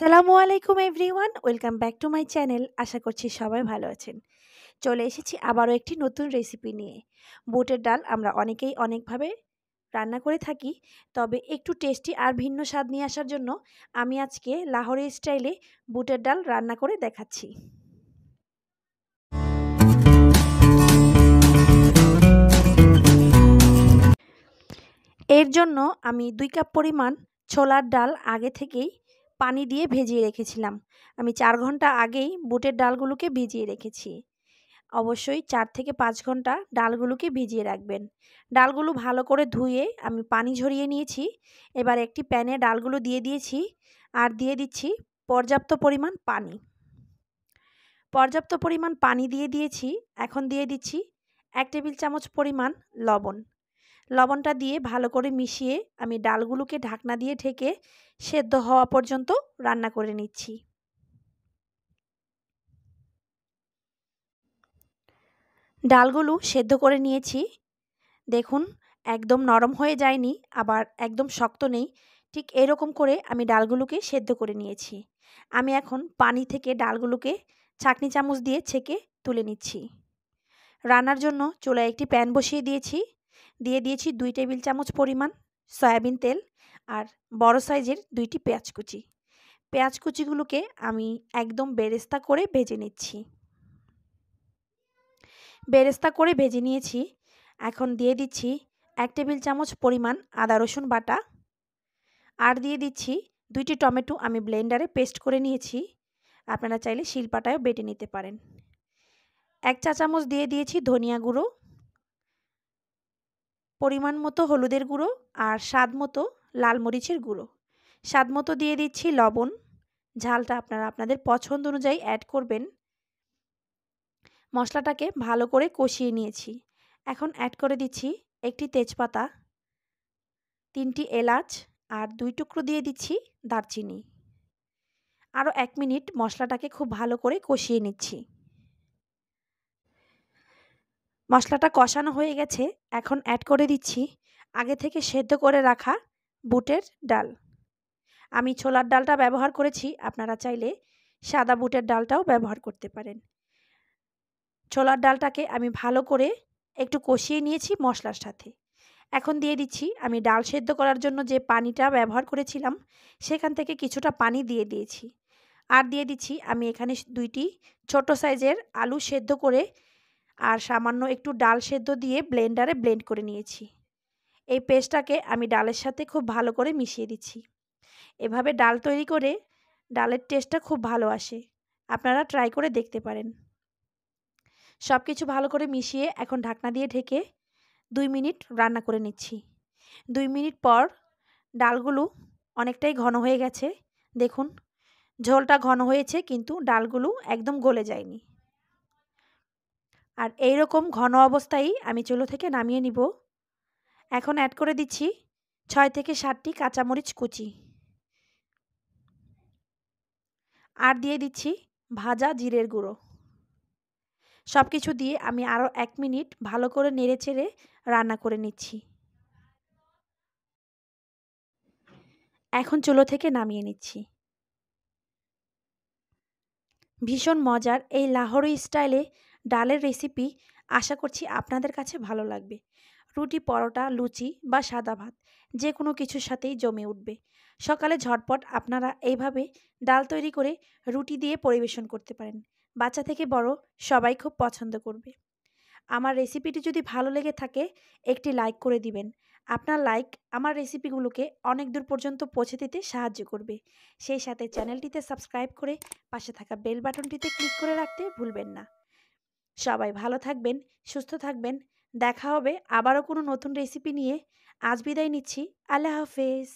আসসালামু আলাইকুম everyone welcome back to my channel আশা করছি সবাই ভালো আছেন চলে এসেছি আবারও একটি নতুন রেসিপি নিয়ে বুটের ডাল আমরা অনেকেই অনেকভাবে রান্না করে থাকি তবে একটু টেস্টি আর ভিন্ন স্বাদ নিয়ে আসার জন্য আমি আজকে লাহোরি স্টাইলে বুটের ডাল রান্না করে দেখাচ্ছি এর জন্য আমি দুই কাপ পরিমাণ ছোলার ডাল আগে থেকেই পানি দিয়ে ভেজিয়ে রেখেছিলাম আমি চার ঘন্টা আগেই বুটের ডালগুলোকে ভিজিয়ে রেখেছি অবশ্যই চার থেকে পাঁচ ঘন্টা ডালগুলোকে ভিজিয়ে রাখবেন ডালগুলো ভালো করে ধুয়ে আমি পানি ঝরিয়ে নিয়েছি এবার একটি প্যানে ডালগুলো দিয়ে দিয়েছি আর দিয়ে দিচ্ছি পর্যাপ্ত পরিমাণ পানি পর্যাপ্ত পরিমাণ পানি দিয়ে দিয়েছি এখন দিয়ে দিচ্ছি এক টেবিল চামচ পরিমাণ লবণ লবণটা দিয়ে ভালো করে মিশিয়ে আমি ডালগুলোকে ঢাকনা দিয়ে ঢেকে সেদ্ধ হওয়া পর্যন্ত রান্না করে নিচ্ছি ডালগুলো সেদ্ধ করে নিয়েছি দেখুন একদম নরম হয়ে যায়নি আবার একদম শক্ত নেই ঠিক এরকম করে আমি ডালগুলোকে সেদ্ধ করে নিয়েছি আমি এখন পানি থেকে ডালগুলোকে ছাকনি চামচ দিয়ে ছেঁকে তুলে নিচ্ছি রান্নার জন্য চুলায় একটি প্যান বসিয়ে দিয়েছি দিয়ে দিয়েছি দুই টেবিল চামচ পরিমাণ সয়াবিন তেল আর বড় সাইজের দুইটি পেঁয়াজ কুচি পেঁয়াজ কুচিগুলোকে আমি একদম বেরেস্তা করে ভেজে নিচ্ছি বেরেস্তা করে ভেজে নিয়েছি এখন দিয়ে দিচ্ছি এক টেবিল চামচ পরিমাণ আদা রসুন বাটা আর দিয়ে দিচ্ছি দুইটি টমেটো আমি ব্লেন্ডারে পেস্ট করে নিয়েছি আপনারা চাইলে শিলপাটায়ও বেটে নিতে পারেন এক চা চামচ দিয়ে দিয়েছি ধনিয়া গুঁড়ো পরিমাণ মতো হলুদের গুঁড়ো আর স্বাদ মতো লাল মরিচের গুঁড়ো স্বাদ মতো দিয়ে দিচ্ছি লবণ ঝালটা আপনারা আপনাদের পছন্দ অনুযায়ী অ্যাড করবেন মশলাটাকে ভালো করে কষিয়ে নিয়েছি এখন অ্যাড করে দিচ্ছি একটি তেজপাতা তিনটি এলাচ আর দুই টুকরো দিয়ে দিচ্ছি দারচিনি আরও এক মিনিট মশলাটাকে খুব ভালো করে কষিয়ে নিচ্ছি মশলাটা কষানো হয়ে গেছে এখন অ্যাড করে দিচ্ছি আগে থেকে সেদ্ধ করে রাখা বুটের ডাল আমি ছোলার ডালটা ব্যবহার করেছি আপনারা চাইলে সাদা বুটের ডালটাও ব্যবহার করতে পারেন ছোলার ডালটাকে আমি ভালো করে একটু কষিয়ে নিয়েছি মশলার সাথে এখন দিয়ে দিচ্ছি আমি ডাল সেদ্ধ করার জন্য যে পানিটা ব্যবহার করেছিলাম সেখান থেকে কিছুটা পানি দিয়ে দিয়েছি আর দিয়ে দিচ্ছি আমি এখানে দুইটি ছোট সাইজের আলু সেদ্ধ করে আর সামান্য একটু ডাল সেদ্ধ দিয়ে ব্লেন্ডারে ব্লেন্ড করে নিয়েছি এই পেস্টটাকে আমি ডালের সাথে খুব ভালো করে মিশিয়ে দিচ্ছি এভাবে ডাল তৈরি করে ডালের টেস্টটা খুব ভালো আসে আপনারা ট্রাই করে দেখতে পারেন সব কিছু ভালো করে মিশিয়ে এখন ঢাকনা দিয়ে ঢেকে দুই মিনিট রান্না করে নিচ্ছি দুই মিনিট পর ডালগুলো অনেকটাই ঘন হয়ে গেছে দেখুন ঝোলটা ঘন হয়েছে কিন্তু ডালগুলো একদম গলে যায়নি আর এই রকম ঘন অবস্থায় আমি চুলো থেকে নামিয়ে নিব এখন অ্যাড করে দিচ্ছি ছয় থেকে সাতটি কাঁচামরিচ কুচি আর দিয়ে দিচ্ছি ভাজা জিরের গুঁড়ো সব কিছু দিয়ে আমি আরও এক মিনিট ভালো করে নেড়ে চেড়ে রান্না করে নিচ্ছি এখন চুলো থেকে নামিয়ে নিচ্ছি ভীষণ মজার এই লাহোরি স্টাইলে ডালের রেসিপি আশা করছি আপনাদের কাছে ভালো লাগবে রুটি পরোটা লুচি বা সাদা ভাত যে কোনো কিছুর সাথেই জমে উঠবে সকালে ঝটপট আপনারা এইভাবে ডাল তৈরি করে রুটি দিয়ে পরিবেশন করতে পারেন বাচ্চা থেকে বড় সবাই খুব পছন্দ করবে আমার রেসিপিটি যদি ভালো লেগে থাকে একটি লাইক করে দিবেন আপনার লাইক আমার রেসিপিগুলোকে অনেক দূর পর্যন্ত পৌঁছে দিতে সাহায্য করবে সেই সাথে চ্যানেলটিতে সাবস্ক্রাইব করে পাশে থাকা বেল বাটনটিতে ক্লিক করে রাখতে ভুলবেন না সবাই ভালো থাকবেন সুস্থ থাকবেন দেখা হবে আবারও কোনো নতুন রেসিপি নিয়ে আজ বিদায় নিচ্ছি আল্লাহ হাফেজ